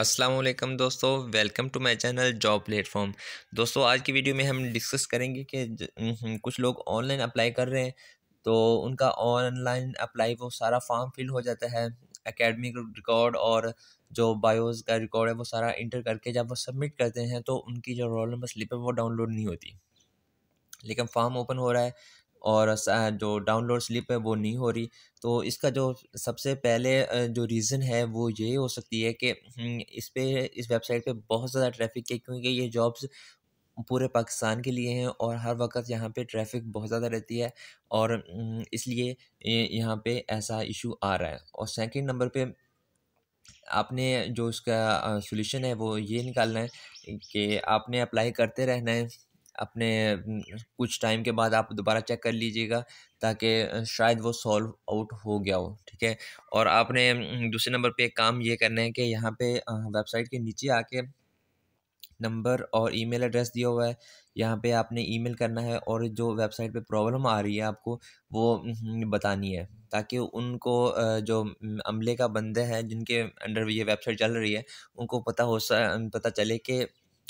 असलम दोस्तों welcome to my channel job platform दोस्तों आज की वीडियो में हम डिस्कस करेंगे कि हम्म, कुछ लोग ऑनलाइन अप्लाई कर रहे हैं तो उनका ऑनलाइन अप्लाई वो सारा फॉर्म फिल हो जाता है एकेडमिक रिकॉर्ड और जो बायोज का रिकॉर्ड है वो सारा इंटर करके जब वो सबमिट करते हैं तो उनकी जो रोल नंबर स्लिप है वो डाउनलोड नहीं होती लेकिन फॉर्म ओपन हो रहा है और जो डाउनलोड स्लिप है वो नहीं हो रही तो इसका जो सबसे पहले जो रीज़न है वो ये हो सकती है कि हम्म, इस पर इस वेबसाइट पे बहुत ज़्यादा ट्रैफिक है क्योंकि ये जॉब्स पूरे पाकिस्तान के लिए हैं और हर वक्त यहाँ पे ट्रैफिक बहुत ज़्यादा रहती है और हम्म, इसलिए यहाँ पे ऐसा इशू आ रहा है और सेकंड नंबर पे आपने जो इसका सोल्यूशन है वो ये निकालना है कि आपने अप्लाई करते रहना है अपने कुछ टाइम के बाद आप दोबारा चेक कर लीजिएगा ताकि शायद वो सॉल्व आउट हो गया हो ठीक है और आपने दूसरे नंबर पे काम ये करना है कि यहाँ पे वेबसाइट के नीचे आके नंबर और ईमेल एड्रेस दिया हुआ है यहाँ पे आपने ईमेल करना है और जो वेबसाइट पे प्रॉब्लम आ रही है आपको वो बतानी है ताकि उनको जो अमले का बंदे हैं जिनके अंडर ये वेबसाइट चल रही है उनको पता हो पता चले कि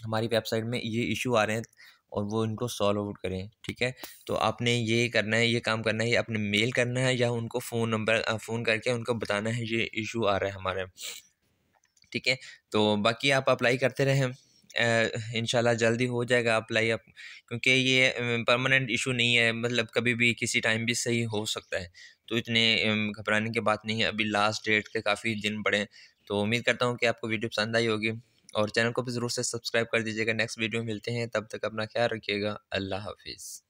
हमारी वेबसाइट में ये इशू आ रहे हैं और वो इनको सॉल्व आउट करें ठीक है तो आपने ये करना है ये काम करना है आपने मेल करना है या उनको फ़ोन नंबर फ़ोन करके उनको बताना है ये इशू आ रहा है हमारे ठीक है तो बाकी आप अप्लाई करते रहें इन जल्दी हो जाएगा अप्लाई अप क्योंकि ये परमानेंट इशू नहीं है मतलब कभी भी किसी टाइम भी सही हो सकता है तो इतने घबराने की बात नहीं है अभी लास्ट डेट के काफ़ी दिन पड़े तो उम्मीद करता हूँ कि आपको वीडियो पसंद आई होगी और चैनल को भी ज़रूर से सब्सक्राइब कर दीजिएगा नेक्स्ट वीडियो मिलते हैं तब तक अपना ख्याल रखिएगा अल्लाह हाफिज़